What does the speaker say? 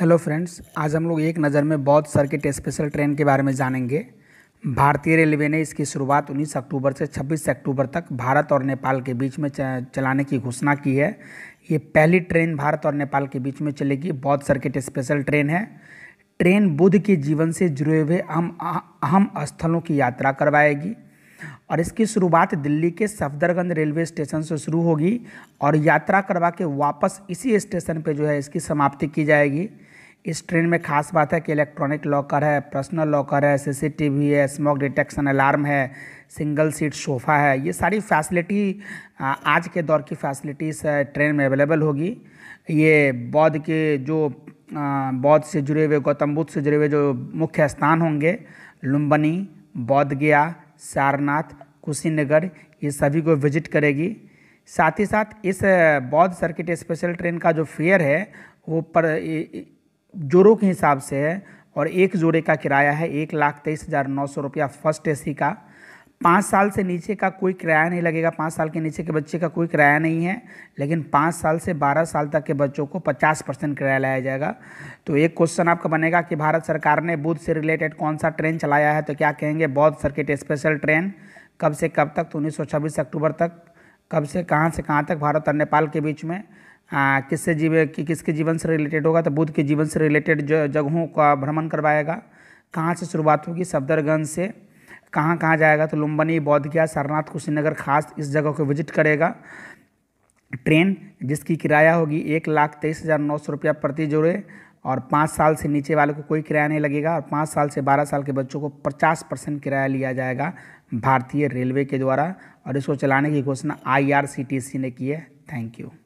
hello friends आज हम लोग एक नज़र में बौद्ध सर्किट स्पेशल ट्रेन के बारे में जानेंगे भारतीय रेलवे ने इसकी शुरुआत 19 अक्टूबर से 26 अक्टूबर तक भारत और नेपाल के बीच में चलाने की घोषणा की है ये पहली ट्रेन भारत और नेपाल के बीच में चलेगी बौद्ध सर्किट स्पेशल ट्रेन है ट्रेन बुद्ध के जीवन से जुड़े हुए अहम अहम स्थलों की यात्रा करवाएगी और इसकी शुरुआत दिल्ली के सफदरगंज रेलवे स्टेशन से शुरू होगी और यात्रा करवा के वापस इसी स्टेशन पे जो है इसकी समाप्ति की जाएगी इस ट्रेन में खास बात है कि इलेक्ट्रॉनिक लॉकर है पर्सनल लॉकर है सीसीटीवी है स्मोक डिटेक्शन अलार्म है सिंगल सीट सोफ़ा है ये सारी फैसिलिटी आज के दौर की फैसिलिटीज़ ट्रेन में अवेलेबल होगी ये बौद्ध के जो बौद्ध से जुड़े हुए गौतम बुद्ध से जुड़े हुए जो मुख्य स्थान होंगे लुम्बनी बौद्ध गया सारनाथ कुशीनगर ये सभी को विजिट करेगी साथ ही साथ इस बौद्ध सर्किट स्पेशल ट्रेन का जो फेयर है वो पर जोड़ों के हिसाब से है और एक जोड़े का किराया है एक लाख तेईस हज़ार नौ सौ रुपया फर्स्ट एसी का पाँच साल से नीचे का कोई किराया नहीं लगेगा पाँच साल के नीचे के बच्चे का कोई किराया नहीं है लेकिन पाँच साल से बारह साल तक के बच्चों को पचास परसेंट किराया लाया जाएगा तो एक क्वेश्चन आपका बनेगा कि भारत सरकार ने बुद्ध से रिलेटेड कौन सा ट्रेन चलाया है तो क्या कहेंगे बौद्ध सर्किट स्पेशल ट्रेन कब से कब तक तो उन्नीस अक्टूबर तक कब से कहाँ से कहाँ तक भारत और नेपाल के बीच में आ, किससे जीव कि, किसके जीवन से रिलेटेड होगा तो बुद्ध के जीवन से रिलेटेड जगहों का भ्रमण करवाएगा कहाँ से शुरुआत होगी सफदरगंज से कहाँ कहाँ जाएगा तो लुम्बनी बौद्ध गया सारनाथ कुशीनगर खास इस जगह को विजिट करेगा ट्रेन जिसकी किराया होगी एक लाख तेईस हज़ार नौ सौ रुपया प्रति जोड़े और पाँच साल से नीचे वाले को कोई किराया नहीं लगेगा और पाँच साल से बारह साल के बच्चों को पचास परसेंट किराया लिया जाएगा भारतीय रेलवे के द्वारा और इसको चलाने की घोषणा I R C T C ने की है थैंक यू